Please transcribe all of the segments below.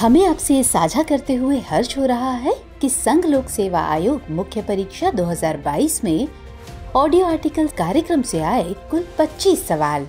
हमें आपसे ये साझा करते हुए हर्ष हो रहा है कि संघ लोक सेवा आयोग मुख्य परीक्षा 2022 में ऑडियो आर्टिकल कार्यक्रम से आए कुल 25 सवाल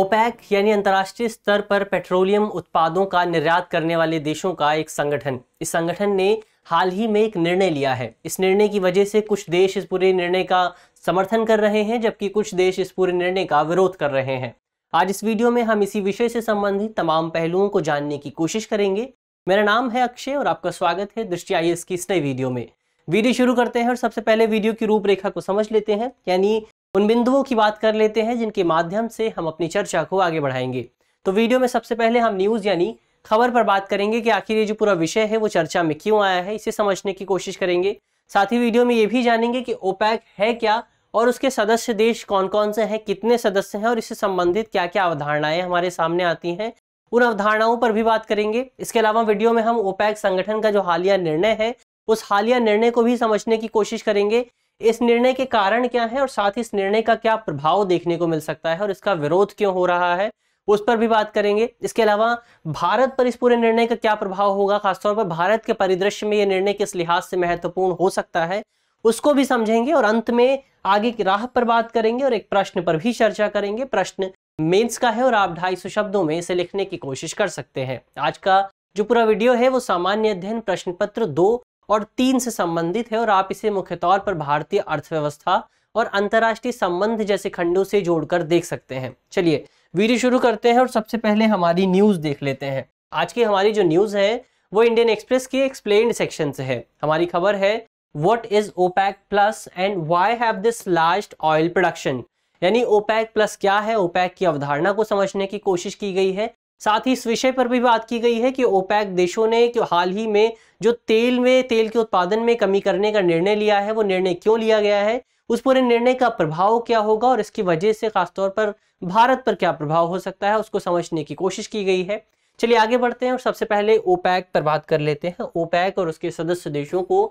ओपैक यानी अंतर्राष्ट्रीय स्तर पर पेट्रोलियम उत्पादों का निर्यात करने वाले देशों का एक संगठन इस संगठन ने हाल ही में एक निर्णय लिया है इस निर्णय की वजह से कुछ देश इस पूरे निर्णय का समर्थन कर रहे हैं जबकि कुछ देश इस पूरे निर्णय का विरोध कर रहे हैं आज इस वीडियो में हम इसी विषय से संबंधित तमाम पहलुओं को जानने की कोशिश करेंगे मेरा नाम है अक्षय और आपका स्वागत है दृष्टि आई की इस नई वीडियो में वीडियो शुरू करते हैं और सबसे पहले वीडियो की रूपरेखा को समझ लेते हैं यानी उन बिंदुओं की बात कर लेते हैं जिनके माध्यम से हम अपनी चर्चा को आगे बढ़ाएंगे तो वीडियो में सबसे पहले हम न्यूज़ यानी खबर पर बात करेंगे कि आखिर ये जो पूरा विषय है वो चर्चा में क्यों आया है इसे समझने की कोशिश करेंगे साथ ही वीडियो में ये भी जानेंगे कि ओपैक है क्या और उसके सदस्य देश कौन कौन से हैं कितने सदस्य हैं और इससे संबंधित क्या क्या अवधारणाएं हमारे सामने आती हैं उन अवधारणाओं पर भी बात करेंगे इसके अलावा वीडियो में हम ओपैक संगठन का जो हालिया निर्णय है उस हालिया निर्णय को भी समझने की कोशिश करेंगे इस निर्णय के कारण क्या है और साथ ही इस निर्णय का क्या प्रभाव देखने को मिल सकता है और इसका विरोध क्यों हो रहा है उस पर भी बात करेंगे इसके अलावा भारत पर इस पूरे निर्णय का क्या प्रभाव होगा खासतौर पर भारत के परिदृश्य में यह निर्णय किस लिहाज से महत्वपूर्ण हो सकता है उसको भी समझेंगे और अंत में आगे की राह पर बात करेंगे और एक प्रश्न पर भी चर्चा करेंगे प्रश्न मेंस का है और आप ढाई सौ शब्दों में इसे लिखने की कोशिश कर सकते हैं आज का जो पूरा वीडियो है वो सामान्य अध्ययन प्रश्न पत्र दो और तीन से संबंधित है और आप इसे मुख्य तौर पर भारतीय अर्थव्यवस्था और अंतर्राष्ट्रीय संबंध जैसे खंडों से जोड़कर देख सकते हैं चलिए वीडियो शुरू करते हैं और सबसे पहले हमारी न्यूज़ देख लेते हैं आज की हमारी जो न्यूज़ है वो इंडियन एक्सप्रेस के एक्सप्लेन सेक्शन से है हमारी खबर है what is OPEC plus and why have this large oil production यानी ओपैक प्लस क्या है ओपैक की अवधारणा को समझने की कोशिश की गई है साथ ही इस विषय पर भी बात की गई है कि ओपैक देशों ने हाल ही में जो तेल में तेल के उत्पादन में कमी करने का निर्णय लिया है वो निर्णय क्यों लिया गया है उस पूरे निर्णय का प्रभाव क्या होगा और इसकी वजह से खासतौर पर भारत पर क्या प्रभाव हो सकता है उसको समझने की कोशिश की गई है चलिए आगे बढ़ते हैं और सबसे पहले ओपैक पर बात कर लेते हैं ओपैक और उसके सदस्य देशों को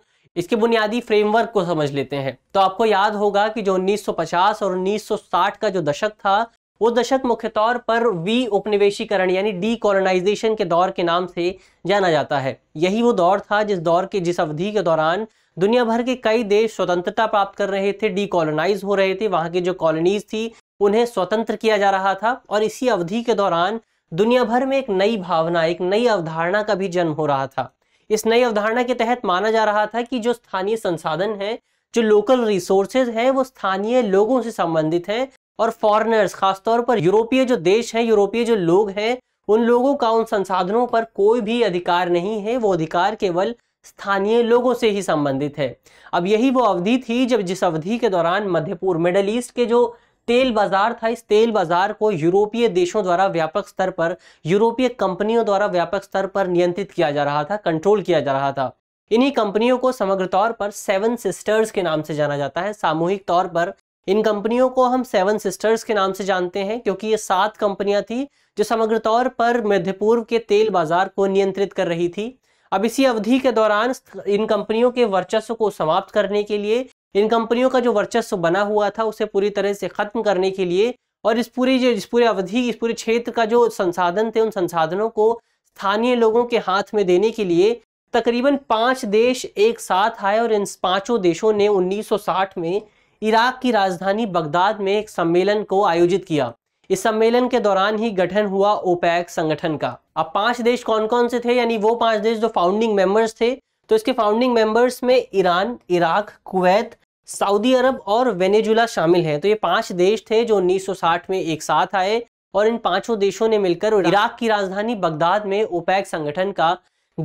इसके बुनियादी फ्रेमवर्क को समझ लेते हैं तो आपको याद होगा कि जो 1950 और 1960 का जो दशक था वो दशक मुख्य तौर पर वी उपनिवेशीकरण यानी डीकोलोनाइजेशन के दौर के नाम से जाना जाता है यही वो दौर था जिस दौर के जिस अवधि के दौरान दुनिया भर के कई देश स्वतंत्रता प्राप्त कर रहे थे डीकोलोनाइज हो रहे थे वहाँ की जो कॉलोनीज थी उन्हें स्वतंत्र किया जा रहा था और इसी अवधि के दौरान दुनिया भर में एक नई भावना एक नई अवधारणा का भी जन्म हो रहा था इस नई अवधारणा के तहत माना जा रहा था कि जो स्थानीय संसाधन है जो लोकल रिसोर्सेज हैं वो स्थानीय लोगों से संबंधित हैं और फॉरनर्स खासतौर पर यूरोपीय जो देश हैं यूरोपीय जो लोग हैं उन लोगों का उन संसाधनों पर कोई भी अधिकार नहीं है वो अधिकार केवल स्थानीय लोगों से ही संबंधित है अब यही वो अवधि थी जब जिस अवधि के दौरान मध्यपुर मिडल ईस्ट के जो तेल बाजार था इस तेल बाजार को यूरोपीय देशों द्वारा व्यापक स्तर पर यूरोपीय कंपनियों द्वारा व्यापक स्तर पर नियंत्रित किया जा रहा था कंट्रोल किया जा रहा था इन्हीं कंपनियों को समग्र तौर पर सेवन सिस्टर्स के नाम से जाना जाता है सामूहिक तौर पर इन कंपनियों को हम सेवन सिस्टर्स के नाम से जानते हैं क्योंकि ये सात कंपनियां थी जो समग्र तौर पर मध्य पूर्व के तेल बाजार को नियंत्रित कर रही थी अब इसी अवधि के दौरान इन कंपनियों के वर्चस्व को समाप्त करने के लिए इन कंपनियों का जो वर्चस्व बना हुआ था उसे पूरी तरह से खत्म करने के लिए और इस पूरी जो इस पूरे अवधि इस पूरे क्षेत्र का जो संसाधन थे उन संसाधनों को स्थानीय लोगों के हाथ में देने के लिए तकरीबन पांच देश एक साथ आए और इन पांचों देशों ने 1960 में इराक की राजधानी बगदाद में एक सम्मेलन को आयोजित किया इस सम्मेलन के दौरान ही गठन हुआ ओपैक संगठन का अब पांच देश कौन कौन से थे यानी वो पांच देश जो फाउंडिंग मेंबर्स थे तो इसके फाउंडिंग मेंबर्स में Iran Iraq Kuwait Saudi Arabia और वेनेजुला शामिल हैं तो ये पांच देश थे जो 1960 में एक साथ आए और इन पांचों देशों ने मिलकर इराक की राजधानी बगदाद में ओपैक संगठन का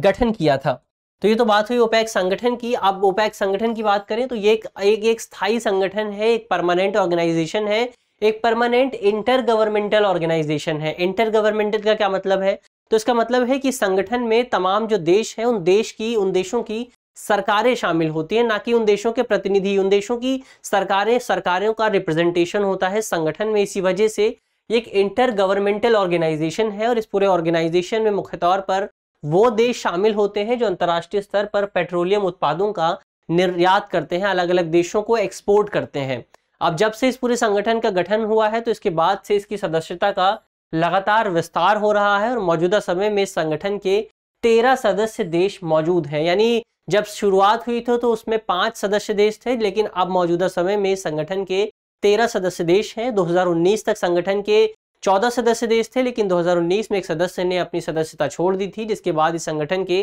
गठन किया था तो ये तो बात हुई ओपैक संगठन की अब ओपैक संगठन की बात करें तो ये एक एक, एक स्थायी संगठन है एक परमानेंट ऑर्गेनाइजेशन है एक परमानेंट इंटर गवर्नमेंटल ऑर्गेनाइजेशन है इंटर गवर्नमेंटल का क्या मतलब है तो इसका मतलब है कि संगठन में तमाम जो देश है उन देश की उन देशों की सरकारें शामिल होती हैं ना कि उन देशों के प्रतिनिधि उन देशों की सरकारें सरकारों का रिप्रेजेंटेशन होता है संगठन में इसी वजह से एक इंटर गवर्नमेंटल ऑर्गेनाइजेशन है और इस पूरे ऑर्गेनाइजेशन में मुख्य तौर पर वो देश शामिल होते हैं जो अंतर्राष्ट्रीय स्तर पर पेट्रोलियम उत्पादों का निर्यात करते हैं अलग अलग देशों को एक्सपोर्ट करते हैं अब जब से इस पूरे संगठन का गठन हुआ है तो इसके बाद से इसकी सदस्यता का लगातार विस्तार हो रहा है और मौजूदा समय में इस संगठन के तेरह सदस्य देश मौजूद हैं यानी जब शुरुआत हुई थी तो उसमें पांच सदस्य देश थे लेकिन अब मौजूदा समय में संगठन के तेरह सदस्य देश हैं 2019 तक संगठन के चौदह सदस्य देश थे लेकिन 2019 में एक सदस्य ने अपनी सदस्यता छोड़ दी थी जिसके बाद इस संगठन के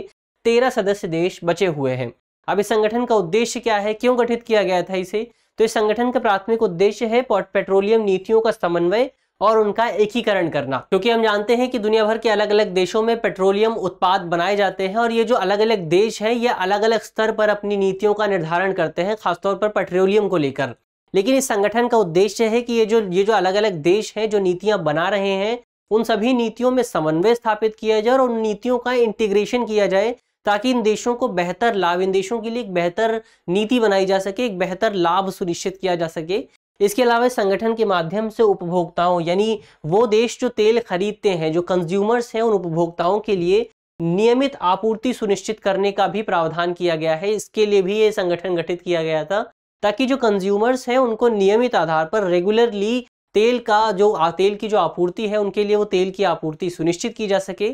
तेरह सदस्य देश बचे हुए हैं अब इस संगठन का उद्देश्य क्या है क्यों गठित किया गया था इसे तो इस संगठन का प्राथमिक उद्देश्य है पेट्रोलियम नीतियों का समन्वय और उनका एकीकरण करना क्योंकि हम जानते हैं कि दुनिया भर के अलग अलग देशों में पेट्रोलियम उत्पाद बनाए जाते हैं और ये जो अलग अलग देश हैं ये अलग अलग स्तर पर अपनी नीतियों का निर्धारण करते हैं खासतौर पर पेट्रोलियम को लेकर लेकिन इस संगठन का उद्देश्य है कि ये जो ये जो अलग अलग देश हैं जो नीतियां बना रहे हैं उन सभी नीतियों में समन्वय स्थापित किया जाए और उन नीतियों का इंटीग्रेशन किया जाए ताकि इन देशों को बेहतर लाभ इन देशों के लिए एक बेहतर नीति बनाई जा सके एक बेहतर लाभ सुनिश्चित किया जा सके इसके अलावा संगठन के माध्यम से उपभोक्ताओं यानी वो देश जो तेल खरीदते हैं जो कंज्यूमर्स हैं उन उपभोक्ताओं के लिए नियमित आपूर्ति सुनिश्चित करने का भी प्रावधान किया गया है इसके लिए भी ये संगठन गठित किया गया था ताकि जो कंज्यूमर्स हैं उनको नियमित आधार पर रेगुलरली तेल का जो तेल की जो आपूर्ति है उनके लिए वो तेल की आपूर्ति सुनिश्चित की जा सके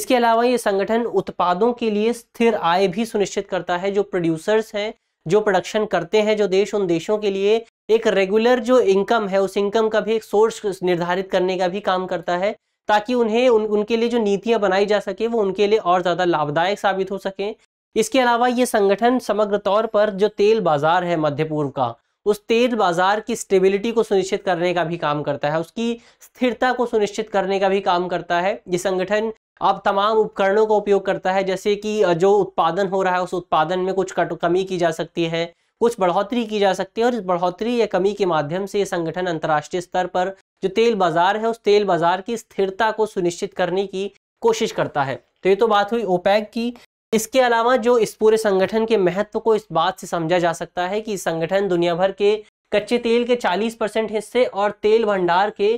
इसके अलावा ये संगठन उत्पादों के लिए स्थिर आय भी सुनिश्चित करता है जो प्रोड्यूसर्स हैं जो प्रोडक्शन करते हैं जो देश उन देशों के लिए एक रेगुलर जो इनकम है उस इनकम का भी एक सोर्स निर्धारित करने का भी काम करता है ताकि उन्हें उन उनके लिए जो नीतियां बनाई जा सके वो उनके लिए और ज़्यादा लाभदायक साबित हो सकें इसके अलावा ये संगठन समग्र तौर पर जो तेल बाजार है मध्य पूर्व का उस तेल बाजार की स्टेबिलिटी को सुनिश्चित करने का भी काम करता है उसकी स्थिरता को सुनिश्चित करने का भी काम करता है ये संगठन अब तमाम उपकरणों का उपयोग करता है जैसे कि जो उत्पादन हो रहा है उस उत्पादन में कुछ कट कमी की जा सकती है कुछ बढ़ोतरी की जा सकती है और इस बढ़ोतरी या कमी के माध्यम से ये संगठन अंतर्राष्ट्रीय स्तर पर जो तेल बाजार है उस तेल बाजार की स्थिरता को सुनिश्चित करने की कोशिश करता है तो ये तो बात हुई ओपैक की इसके अलावा जो इस पूरे संगठन के महत्व को इस बात से समझा जा सकता है कि संगठन दुनिया भर के कच्चे तेल के 40 परसेंट हिस्से और तेल भंडार के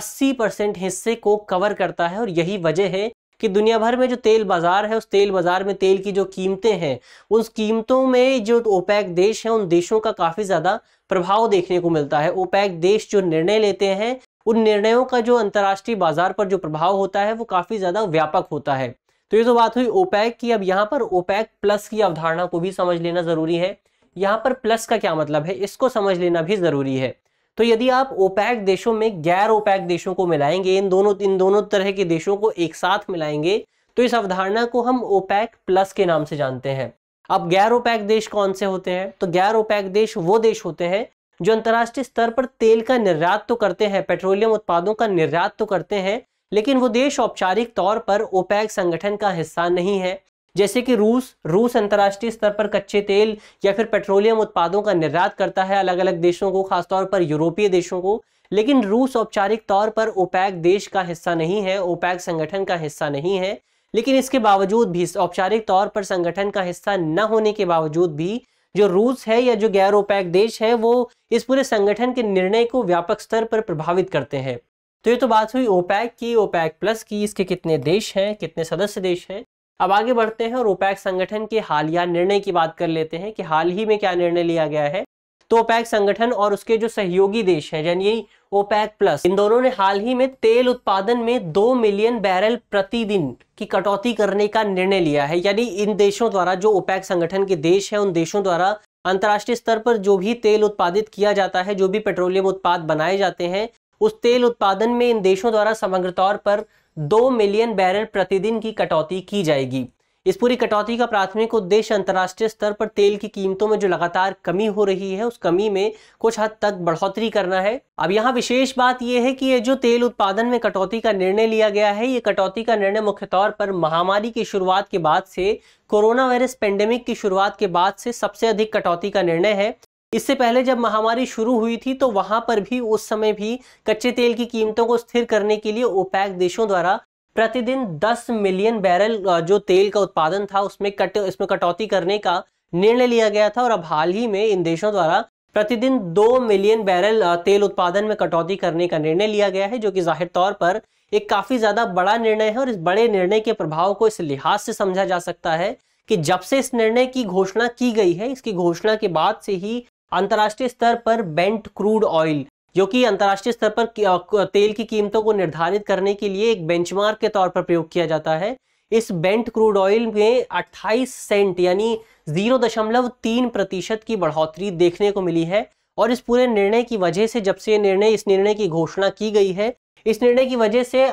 80 परसेंट हिस्से को कवर करता है और यही वजह है कि दुनिया भर में जो तेल बाजार है उस तेल बाजार में तेल की जो कीमतें हैं उस कीमतों में जो ओपैक देश है उन देशों का काफ़ी ज़्यादा प्रभाव देखने को मिलता है ओपैक देश जो निर्णय लेते हैं उन निर्णयों का जो अंतर्राष्ट्रीय बाजार पर जो प्रभाव होता है वो काफ़ी ज़्यादा व्यापक होता है तो ये तो बात हुई ओपैक की अब यहाँ पर ओपैक प्लस की अवधारणा को भी समझ लेना जरूरी है यहाँ पर प्लस का क्या मतलब है इसको समझ लेना भी जरूरी है तो यदि आप ओपैक देशों में गैर ओपैक देशों को मिलाएंगे इन दोनों इन दोनों तरह के देशों को एक साथ मिलाएंगे तो इस अवधारणा को हम ओपैक प्लस के नाम से जानते हैं अब गैर ओपैक देश कौन से होते हैं तो गैर ओपैक देश वो देश होते हैं जो अंतर्राष्ट्रीय स्तर पर तेल का निर्यात तो करते हैं पेट्रोलियम उत्पादों का निर्यात तो करते हैं लेकिन वो देश औपचारिक तौर पर ओपैक संगठन का हिस्सा नहीं है जैसे कि रूस रूस अंतर्राष्ट्रीय स्तर पर कच्चे तेल या फिर पेट्रोलियम उत्पादों का निर्यात करता है अलग अलग देशों को खासतौर पर यूरोपीय देशों को लेकिन रूस औपचारिक तौर पर ओपैक देश का हिस्सा नहीं है ओपैक संगठन का हिस्सा नहीं है लेकिन इसके बावजूद भी औपचारिक तौर पर संगठन का हिस्सा न होने के बावजूद भी जो रूस है या जो गैर ओपैक देश है वो इस पूरे संगठन के निर्णय को व्यापक स्तर पर प्रभावित करते हैं तो ये तो बात हुई ओपैक की ओपैक प्लस की इसके कितने देश हैं कितने सदस्य देश हैं अब आगे बढ़ते हैं और ओपैक संगठन के हालिया निर्णय की बात कर लेते हैं कि हाल ही में क्या निर्णय लिया गया है तो ओपैक संगठन और उसके जो सहयोगी देश हैं यानी ओपैक प्लस इन दोनों ने हाल ही में तेल उत्पादन में दो मिलियन बैरल प्रतिदिन की कटौती करने का निर्णय लिया है यानी इन देशों द्वारा जो ओपैक संगठन के देश हैं उन देशों द्वारा अंतर्राष्ट्रीय स्तर पर जो भी तेल उत्पादित किया जाता है जो भी पेट्रोलियम उत्पाद बनाए जाते हैं उस तेल उत्पादन में इन देशों द्वारा समग्र तौर पर दो मिलियन बैरल प्रतिदिन की कटौती की जाएगी इस पूरी कटौती का प्राथमिक उद्देश्य अंतर्राष्ट्रीय स्तर पर तेल की कीमतों में जो लगातार कमी हो रही है उस कमी में कुछ हद तक बढ़ोतरी करना है अब यहाँ विशेष बात यह है कि ये जो तेल उत्पादन में कटौती का निर्णय लिया गया है ये कटौती का निर्णय मुख्य तौर पर महामारी की शुरुआत के बाद से कोरोना वायरस पेंडेमिक की शुरुआत के बाद से सबसे अधिक कटौती का निर्णय है इससे पहले जब महामारी शुरू हुई थी तो वहां पर भी उस समय भी कच्चे तेल की कीमतों को स्थिर करने के लिए ओपैक देशों द्वारा प्रतिदिन 10 मिलियन बैरल जो तेल का उत्पादन था उसमें कट इसमें कटौती करने का निर्णय लिया गया था और अब हाल ही में इन देशों द्वारा प्रतिदिन दो मिलियन बैरल तेल उत्पादन में कटौती करने का निर्णय लिया गया है जो कि जाहिर तौर पर एक काफ़ी ज़्यादा बड़ा निर्णय है और इस बड़े निर्णय के प्रभाव को इस लिहाज से समझा जा सकता है कि जब से इस निर्णय की घोषणा की गई है इसकी घोषणा के बाद से ही अंतर्राष्ट्रीय स्तर पर बेंट क्रूड ऑयल जो कि अंतर्राष्ट्रीय स्तर पर तेल की कीमतों को निर्धारित करने के लिए एक बेंचमार्क के तौर पर प्रयोग किया जाता है इस बेंट क्रूड ऑयल में 28 सेंट यानी 0.3 प्रतिशत की बढ़ोतरी देखने को मिली है और इस पूरे निर्णय की वजह से जब से निर्णय इस निर्णय की घोषणा की गई है इस निर्णय की वजह से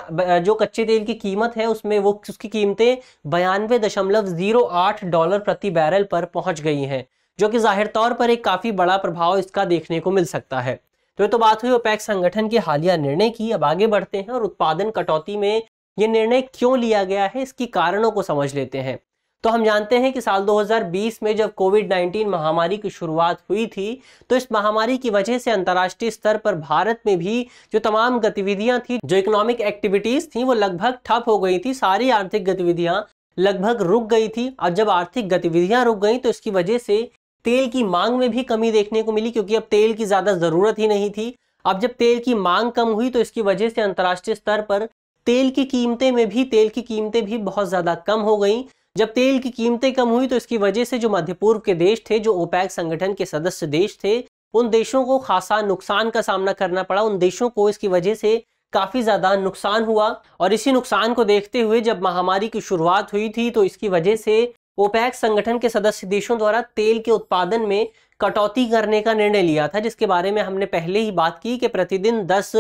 जो कच्चे तेल की कीमत है उसमें वो उसकी कीमतें बयानवे दशमलव जीरो आठ डॉलर प्रति बैरल पर पहुंच गई हैं जो कि जाहिर तौर पर एक काफ़ी बड़ा प्रभाव इसका देखने को मिल सकता है तो ये तो बात हुई ओपेक संगठन के हालिया निर्णय की अब आगे बढ़ते हैं और उत्पादन कटौती में ये निर्णय क्यों लिया गया है इसकी कारणों को समझ लेते हैं तो हम जानते हैं कि साल 2020 में जब कोविड 19 महामारी की शुरुआत हुई थी तो इस महामारी की वजह से अंतर्राष्ट्रीय स्तर पर भारत में भी जो तमाम गतिविधियां थी जो इकोनॉमिक एक्टिविटीज थी वो लगभग ठप हो गई थी सारी आर्थिक गतिविधियां लगभग रुक गई थी और जब आर्थिक गतिविधियां रुक गई तो इसकी वजह से तेल की मांग में भी कमी देखने को मिली क्योंकि अब तेल की ज़्यादा ज़रूरत ही नहीं थी अब जब तेल की मांग कम हुई तो इसकी वजह से अंतर्राष्ट्रीय स्तर पर तेल की कीमतें में भी तेल की कीमतें भी बहुत ज़्यादा कम हो गई जब तेल की कीमतें कम हुई तो इसकी वजह से जो मध्य पूर्व के देश थे जो ओपैक संगठन के सदस्य देश थे उन देशों को खासा नुकसान का सामना करना पड़ा उन देशों को इसकी वजह से काफ़ी ज़्यादा नुकसान हुआ और इसी नुकसान को देखते हुए जब महामारी की शुरुआत हुई थी तो इसकी वजह से ओपैक संगठन के सदस्य देशों द्वारा तेल के उत्पादन में कटौती करने का निर्णय लिया था जिसके बारे में हमने पहले ही बात की कि प्रतिदिन 10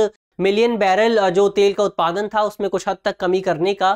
मिलियन बैरल जो तेल का उत्पादन था उसमें कुछ हद तक कमी करने का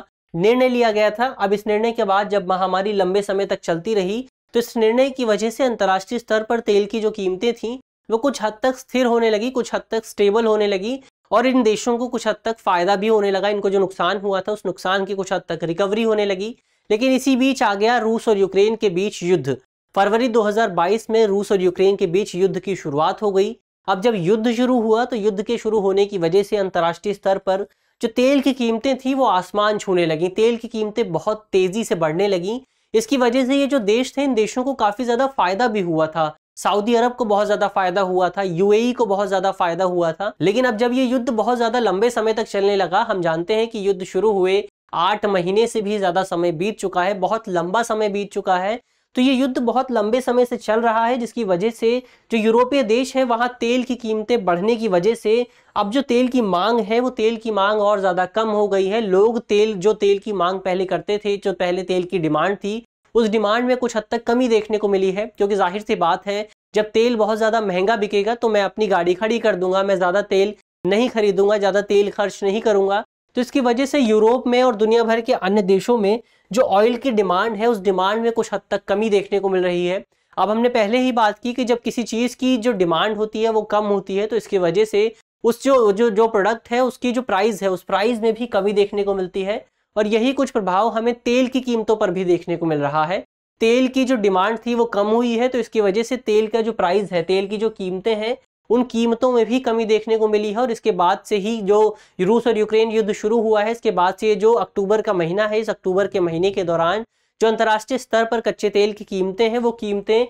निर्णय लिया गया था अब इस निर्णय के बाद जब महामारी लंबे समय तक चलती रही तो इस निर्णय की वजह से अंतर्राष्ट्रीय स्तर पर तेल की जो कीमतें थीं वो कुछ हद तक स्थिर होने लगी कुछ हद तक स्टेबल होने लगी और इन देशों को कुछ हद तक फायदा भी होने लगा इनको जो नुकसान हुआ था उस नुकसान की कुछ हद तक रिकवरी होने लगी लेकिन इसी बीच आ गया रूस और यूक्रेन के बीच युद्ध फरवरी 2022 में रूस और यूक्रेन के बीच युद्ध की शुरुआत हो गई अब जब युद्ध शुरू हुआ तो युद्ध के शुरू होने की वजह से अंतर्राष्ट्रीय स्तर पर जो तेल की कीमतें थी वो आसमान छूने लगी तेल की कीमतें बहुत तेज़ी से बढ़ने लगीं इसकी वजह से ये जो देश थे इन देशों को काफ़ी ज़्यादा फायदा भी हुआ था सऊदी अरब को बहुत ज्यादा फायदा हुआ था यूएई को बहुत ज्यादा फायदा हुआ था लेकिन अब जब ये युद्ध बहुत ज्यादा लंबे समय तक चलने लगा हम जानते हैं कि युद्ध शुरू हुए आठ महीने से भी ज़्यादा समय बीत चुका है बहुत लंबा समय बीत चुका है तो ये युद्ध बहुत लंबे समय से चल रहा है जिसकी वजह से जो यूरोपीय देश है वहाँ तेल की कीमतें बढ़ने की वजह से अब जो तेल की मांग है वो तेल की मांग और ज़्यादा कम हो गई है लोग तेल जो तेल की मांग पहले करते थे जो पहले तेल की डिमांड थी उस डिमांड में कुछ हद तक कमी देखने को मिली है क्योंकि जाहिर सी बात है जब तेल बहुत ज़्यादा महंगा बिकेगा तो मैं अपनी गाड़ी खड़ी कर दूंगा मैं ज़्यादा तेल नहीं खरीदूंगा ज़्यादा तेल खर्च नहीं करूंगा तो इसकी वजह से यूरोप में और दुनिया भर के अन्य देशों में जो ऑयल की डिमांड है उस डिमांड में कुछ हद तक कमी देखने को मिल रही है अब हमने पहले ही बात की कि जब किसी चीज़ की जो डिमांड होती है वो कम होती है तो इसकी वजह से उस जो जो जो प्रोडक्ट है उसकी जो प्राइस है उस प्राइस में भी कमी देखने को मिलती है और यही कुछ प्रभाव हमें तेल की कीमतों पर भी देखने को मिल रहा है तेल की जो डिमांड थी वो कम हुई है तो इसकी वजह से तेल का जो प्राइस है तेल की जो कीमतें हैं उन कीमतों में भी कमी देखने को मिली है और इसके बाद से ही जो रूस और यूक्रेन युद्ध शुरू हुआ है इसके बाद से जो अक्टूबर का महीना है इस अक्टूबर के महीने के दौरान जो अंतर्राष्ट्रीय स्तर पर कच्चे तेल की कीमतें हैं वो कीमतें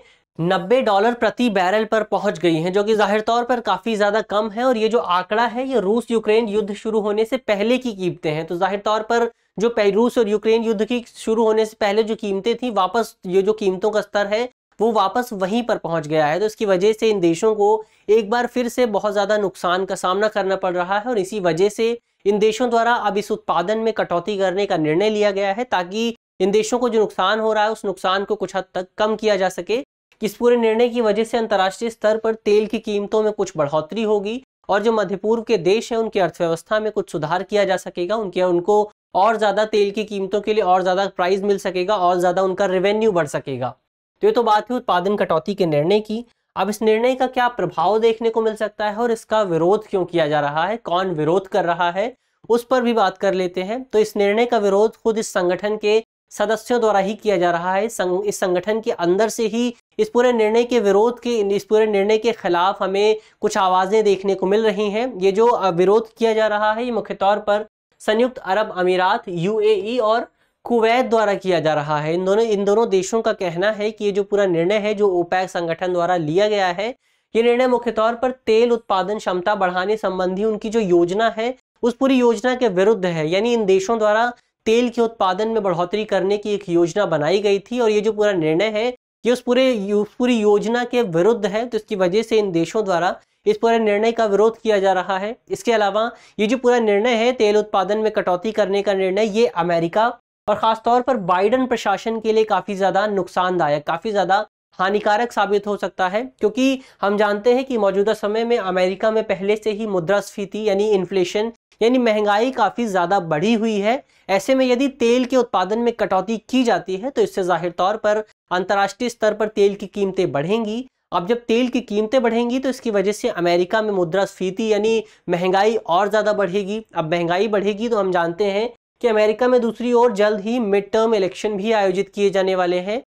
90 डॉलर प्रति बैरल पर पहुंच गई हैं जो कि जाहिर तौर पर काफ़ी ज़्यादा कम है और ये जो आंकड़ा है ये रूस यूक्रेन युद्ध शुरू होने से पहले की कीमतें हैं तो जाहिर तौर पर जो रूस और यूक्रेन युद्ध की शुरू होने से पहले जो कीमतें थी वापस ये जो कीमतों का स्तर है वो वापस वहीं पर पहुंच गया है तो इसकी वजह से इन देशों को एक बार फिर से बहुत ज़्यादा नुकसान का सामना करना पड़ रहा है और इसी वजह से इन देशों द्वारा अब इस उत्पादन में कटौती करने का निर्णय लिया गया है ताकि इन देशों को जो नुकसान हो रहा है उस नुकसान को कुछ हद तक कम किया जा सके इस पूरे निर्णय की वजह से अंतर्राष्ट्रीय स्तर पर तेल की कीमतों में कुछ बढ़ोतरी होगी और जो मध्य पूर्व के देश हैं उनकी अर्थव्यवस्था में कुछ सुधार किया जा सकेगा उनके उनको और ज़्यादा तेल की कीमतों के लिए और ज़्यादा प्राइस मिल सकेगा और ज़्यादा उनका रेवेन्यू बढ़ सकेगा तो ये तो बात है उत्पादन कटौती के निर्णय की अब इस निर्णय का क्या प्रभाव देखने को मिल सकता है और इसका विरोध क्यों किया जा रहा है कौन विरोध कर रहा है उस पर भी बात कर लेते हैं तो इस निर्णय का विरोध खुद इस संगठन के सदस्यों द्वारा ही किया जा रहा है संग, इस संगठन के अंदर से ही इस पूरे निर्णय के विरोध के इस पूरे निर्णय के खिलाफ हमें कुछ आवाज़ें देखने को मिल रही हैं ये जो विरोध किया जा रहा है ये मुख्य तौर पर संयुक्त अरब अमीरात यूएई और कुवैत द्वारा किया जा रहा है इन दोनों इन दोनों देशों का कहना है कि ये जो पूरा निर्णय है जो ओपैक संगठन द्वारा लिया गया है ये निर्णय मुख्य तौर पर तेल उत्पादन क्षमता बढ़ाने संबंधी उनकी जो योजना है उस पूरी योजना के विरुद्ध है यानी इन देशों द्वारा तेल के उत्पादन में बढ़ोतरी करने की एक योजना बनाई गई थी और ये जो पूरा निर्णय है ये उस पूरे पूरी योजना के विरुद्ध है तो इसकी वजह से इन देशों द्वारा इस पूरे निर्णय का विरोध किया जा रहा है इसके अलावा ये जो पूरा निर्णय है तेल उत्पादन में कटौती करने का निर्णय ये अमेरिका और ख़ासतौर पर बाइडन प्रशासन के लिए काफ़ी ज़्यादा नुकसानदायक काफ़ी ज़्यादा हानिकारक साबित हो सकता है क्योंकि हम जानते हैं कि मौजूदा समय में अमेरिका में पहले से ही मुद्रास्फीति यानी इन्फ्लेशन यानी महंगाई काफ़ी ज़्यादा बढ़ी हुई है ऐसे में यदि तेल के उत्पादन में कटौती की जाती है तो इससे जाहिर तौर पर अंतर्राष्ट्रीय स्तर पर तेल की कीमतें बढ़ेंगी अब जब तेल की कीमतें बढ़ेंगी तो इसकी वजह से अमेरिका में मुद्रास्फीति यानी महंगाई और ज़्यादा बढ़ेगी अब महंगाई बढ़ेगी तो हम जानते हैं कि अमेरिका में दूसरी ओर जल्द ही मिड टर्म इलेक्शन भी आयोजित किए जाने वाले हैं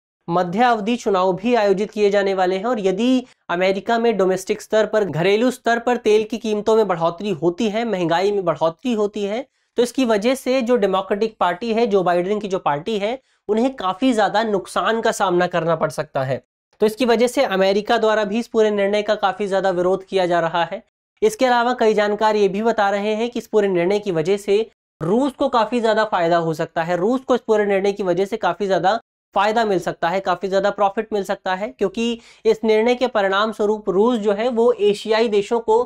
अवधि चुनाव भी आयोजित किए जाने वाले हैं और यदि अमेरिका में डोमेस्टिक स्तर पर घरेलू स्तर पर तेल की कीमतों में बढ़ोतरी होती है महंगाई में बढ़ोतरी होती है तो इसकी वजह से जो डेमोक्रेटिक पार्टी है जो बाइडन की जो पार्टी है उन्हें काफ़ी ज़्यादा नुकसान का सामना करना पड़ सकता है तो इसकी वजह से अमेरिका द्वारा भी इस पूरे निर्णय का काफ़ी ज़्यादा विरोध किया जा रहा है इसके अलावा कई जानकार ये भी बता रहे हैं कि इस पूरे निर्णय की वजह से रूस को काफी ज्यादा फायदा हो सकता है रूस को इस पूरे निर्णय की वजह से काफी ज्यादा फायदा मिल सकता है काफी ज्यादा प्रॉफिट मिल सकता है क्योंकि इस निर्णय के परिणाम स्वरूप रूस जो है वो एशियाई देशों को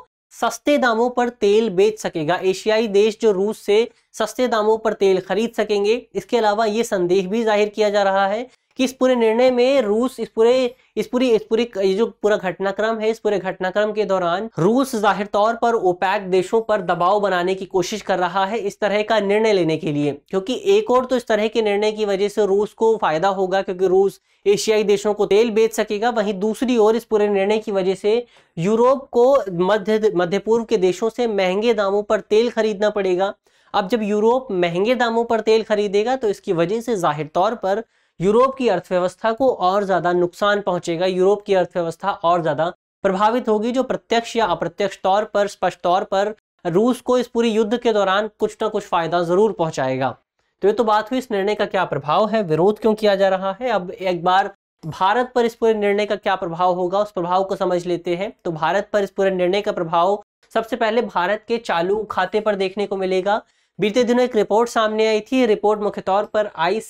सस्ते दामों पर तेल बेच सकेगा एशियाई देश जो रूस से सस्ते दामों पर तेल खरीद सकेंगे इसके अलावा ये संदेश भी जाहिर किया जा रहा है कि इस पूरे निर्णय में रूस इस पूरे इस पूरी इस पूरी ये जो पूरा घटनाक्रम है इस पूरे घटनाक्रम के दौरान रूस जाहिर तौर पर ओपैक देशों पर दबाव बनाने की कोशिश कर रहा है इस तरह का निर्णय लेने के लिए क्योंकि एक और तो इस तरह के निर्णय की वजह से रूस को फायदा होगा क्योंकि रूस एशियाई देशों को तेल बेच सकेगा वहीं दूसरी ओर इस पूरे निर्णय की वजह से यूरोप को मध्य मध्य पूर्व के देशों से महंगे दामों पर तेल खरीदना पड़ेगा अब जब यूरोप महंगे दामों पर तेल खरीदेगा तो इसकी वजह से जाहिर तौर पर यूरोप की अर्थव्यवस्था को और ज़्यादा नुकसान पहुंचेगा यूरोप की अर्थव्यवस्था और ज़्यादा प्रभावित होगी जो प्रत्यक्ष या अप्रत्यक्ष तौर पर स्पष्ट तौर पर रूस को इस पूरी युद्ध के दौरान कुछ ना कुछ फायदा ज़रूर पहुंचाएगा तो ये तो बात हुई इस निर्णय का क्या प्रभाव है विरोध क्यों किया जा रहा है अब एक बार भारत पर इस पूरे निर्णय का क्या प्रभाव होगा उस प्रभाव को समझ लेते हैं तो भारत पर इस पूरे निर्णय का प्रभाव सबसे पहले भारत के चालू खाते पर देखने को मिलेगा बीते दिनों एक रिपोर्ट सामने आई थी रिपोर्ट मुख्य तौर पर आई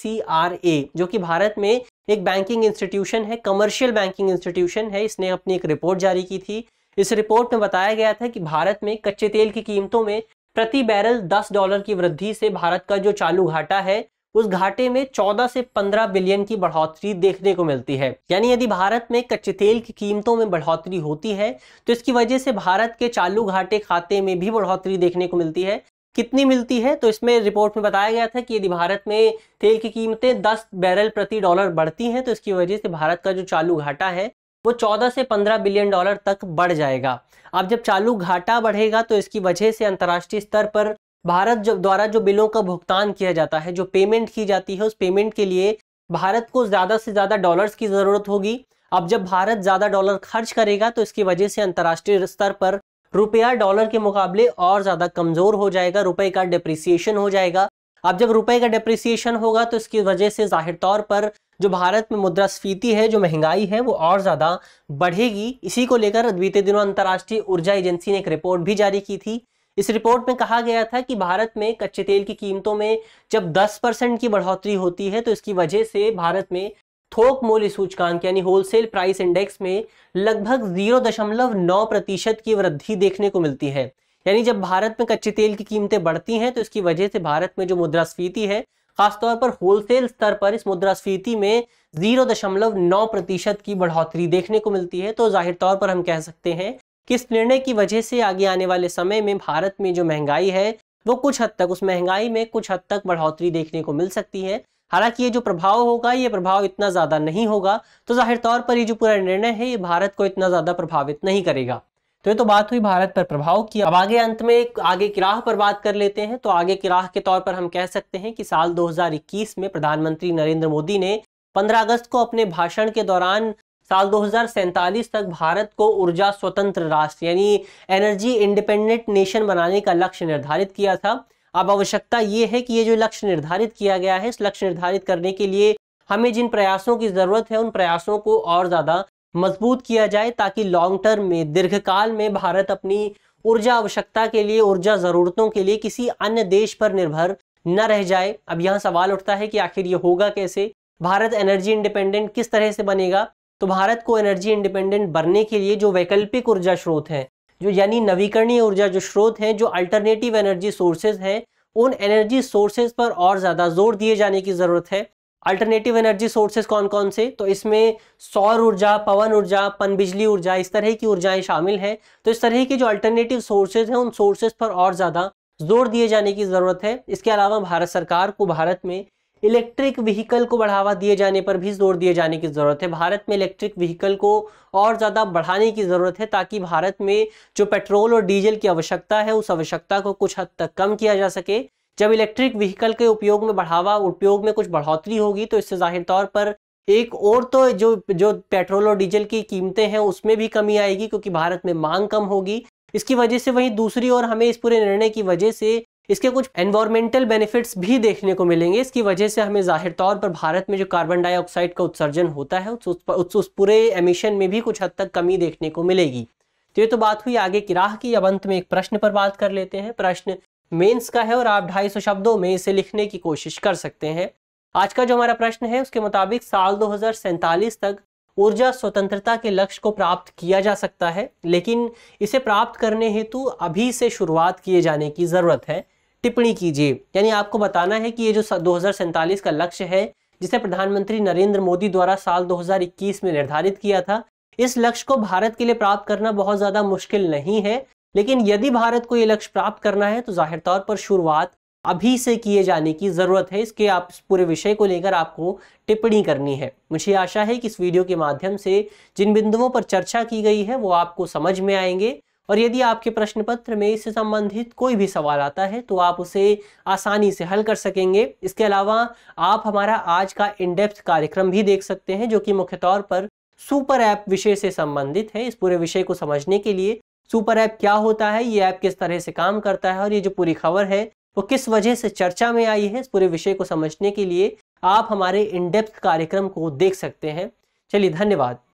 जो कि भारत में एक बैंकिंग इंस्टीट्यूशन है कमर्शियल बैंकिंग इंस्टीट्यूशन है इसने अपनी एक रिपोर्ट जारी की थी इस रिपोर्ट में बताया गया था कि भारत में कच्चे तेल की कीमतों में प्रति बैरल 10 डॉलर की वृद्धि से भारत का जो चालू घाटा है उस घाटे में 14 से 15 बिलियन की बढ़ोतरी देखने को मिलती है यानी यदि भारत में कच्चे तेल की कीमतों में बढ़ोतरी होती है तो इसकी वजह से भारत के चालू घाटे खाते में भी बढ़ोतरी देखने को मिलती है कितनी मिलती है तो इसमें रिपोर्ट में बताया गया था कि यदि भारत में तेल की कीमतें 10 बैरल प्रति डॉलर बढ़ती हैं तो इसकी वजह से भारत का जो चालू घाटा है वो 14 से 15 बिलियन डॉलर तक बढ़ जाएगा अब जब चालू घाटा बढ़ेगा तो इसकी वजह से अंतर्राष्ट्रीय स्तर पर भारत जो द्वारा जो बिलों का भुगतान किया जाता है जो पेमेंट की जाती है उस पेमेंट के लिए भारत को ज़्यादा से ज़्यादा डॉलर्स की ज़रूरत होगी अब जब भारत ज़्यादा डॉलर खर्च करेगा तो इसकी वजह से अंतर्राष्ट्रीय स्तर पर रुपया डॉलर के मुकाबले और ज्यादा कमजोर हो जाएगा रुपए का डिप्रिसिएशन हो जाएगा अब जब रुपए का डिप्रिसिएशन होगा तो इसकी वजह से जाहिर तौर पर जो भारत में मुद्रास्फीति है जो महंगाई है वो और ज़्यादा बढ़ेगी इसी को लेकर बीते दिनों अंतर्राष्ट्रीय ऊर्जा एजेंसी ने एक रिपोर्ट भी जारी की थी इस रिपोर्ट में कहा गया था कि भारत में कच्चे तेल की कीमतों में जब 10 परसेंट की बढ़ोतरी होती है तो इसकी वजह से भारत में थोक मूल्य सूचकांक यानी होलसेल प्राइस इंडेक्स में लगभग जीरो दशमलव नौ प्रतिशत की वृद्धि देखने को मिलती है यानी जब भारत में कच्चे तेल की कीमतें बढ़ती हैं तो इसकी वजह से भारत में जो मुद्रास्फीति है खासतौर पर होलसेल स्तर पर इस मुद्रास्फीति में जीरो दशमलव नौ प्रतिशत की बढ़ोतरी देखने को मिलती है तो जाहिर तौर पर हम कह सकते हैं कि इस निर्णय की वजह से आगे आने वाले समय में भारत में जो महंगाई है वो कुछ हद तक उस महंगाई में कुछ हद तक बढ़ोतरी देखने को मिल सकती है हालांकि ये जो प्रभाव होगा ये प्रभाव इतना ज़्यादा नहीं होगा तो जाहिर तौर पर ये जो पूरा निर्णय है ये भारत को इतना ज़्यादा प्रभावित नहीं करेगा तो ये तो बात हुई भारत पर प्रभाव की अब आगे अंत में आगे की राह पर बात कर लेते हैं तो आगे की राह के तौर पर हम कह सकते हैं कि साल 2021 में प्रधानमंत्री नरेंद्र मोदी ने 15 अगस्त को अपने भाषण के दौरान साल दो तक भारत को ऊर्जा स्वतंत्र राष्ट्र यानी एनर्जी इंडिपेंडेंट नेशन बनाने का लक्ष्य निर्धारित किया था अब आवश्यकता ये है कि ये जो लक्ष्य निर्धारित किया गया है इस लक्ष्य निर्धारित करने के लिए हमें जिन प्रयासों की ज़रूरत है उन प्रयासों को और ज़्यादा मजबूत किया जाए ताकि लॉन्ग टर्म में दीर्घकाल में भारत अपनी ऊर्जा आवश्यकता के लिए ऊर्जा ज़रूरतों के लिए किसी अन्य देश पर निर्भर न रह जाए अब यहाँ सवाल उठता है कि आखिर ये होगा कैसे भारत एनर्जी इंडिपेंडेंट किस तरह से बनेगा तो भारत को एनर्जी इंडिपेंडेंट बनने के लिए जो वैकल्पिक ऊर्जा स्रोत हैं जो यानी नवीकरणीय ऊर्जा जो स्रोत हैं जो अल्टरनेटिव एनर्जी सोर्सेज हैं उन एनर्जी सोर्सेज पर और ज़्यादा जोर दिए जाने की ज़रूरत है अल्टरनेटिव एनर्जी सोर्सेज कौन कौन से तो इसमें सौर ऊर्जा पवन ऊर्जा पनबिजली ऊर्जा इस तरह की ऊर्जाएं शामिल हैं तो इस तरह के जो अल्टरनेटिव सोर्सेज हैं उन सोर्सेज पर और ज़्यादा जोर दिए जाने की ज़रूरत है इसके अलावा भारत सरकार को भारत में इलेक्ट्रिक व्हीकल को बढ़ावा दिए जाने पर भी जोर दिए जाने की ज़रूरत है भारत में इलेक्ट्रिक व्हीकल को और ज़्यादा बढ़ाने की ज़रूरत है ताकि भारत में जो पेट्रोल और डीजल की आवश्यकता है उस आवश्यकता को कुछ हद तक कम किया जा सके जब इलेक्ट्रिक व्हीकल के उपयोग में बढ़ावा उपयोग में कुछ बढ़ोतरी होगी तो इससे जाहिर तौर पर एक और तो जो जो पेट्रोल और डीजल की कीमतें हैं उसमें भी कमी आएगी क्योंकि भारत में मांग कम होगी इसकी वजह से वहीं दूसरी ओर हमें इस पूरे निर्णय की वजह से इसके कुछ एनवायरमेंटल बेनिफिट्स भी देखने को मिलेंगे इसकी वजह से हमें जाहिर तौर पर भारत में जो कार्बन डाइऑक्साइड का उत्सर्जन होता है उस, उस, पूरे एमिशन में भी कुछ हद तक कमी देखने को मिलेगी तो ये तो बात हुई आगे की राह की अब अंत में एक प्रश्न पर बात कर लेते हैं प्रश्न मेन्स का है और आप ढाई शब्दों में इसे लिखने की कोशिश कर सकते हैं आज का जो हमारा प्रश्न है उसके मुताबिक साल दो तक ऊर्जा स्वतंत्रता के लक्ष्य को प्राप्त किया जा सकता है लेकिन इसे प्राप्त करने हेतु अभी से शुरुआत किए जाने की ज़रूरत है टिप्पणी कीजिए यानी आपको बताना है कि ये जो दो का लक्ष्य है जिसे प्रधानमंत्री नरेंद्र मोदी द्वारा साल 2021 में निर्धारित किया था इस लक्ष्य को भारत के लिए प्राप्त करना बहुत ज़्यादा मुश्किल नहीं है लेकिन यदि भारत को ये लक्ष्य प्राप्त करना है तो जाहिर तौर पर शुरुआत अभी से किए जाने की ज़रूरत है इसके आप इस पूरे विषय को लेकर आपको टिप्पणी करनी है मुझे आशा है कि इस वीडियो के माध्यम से जिन बिंदुओं पर चर्चा की गई है वो आपको समझ में आएंगे और यदि आपके प्रश्न पत्र में इससे संबंधित कोई भी सवाल आता है तो आप उसे आसानी से हल कर सकेंगे इसके अलावा आप हमारा आज का इनडेप्थ कार्यक्रम भी देख सकते हैं जो कि मुख्य तौर पर सुपर ऐप विषय से संबंधित है इस पूरे विषय को समझने के लिए सुपर ऐप क्या होता है ये ऐप किस तरह से काम करता है और ये जो पूरी खबर है वो किस वजह से चर्चा में आई है इस पूरे विषय को समझने के लिए आप हमारे इनडेप्थ कार्यक्रम को देख सकते हैं चलिए धन्यवाद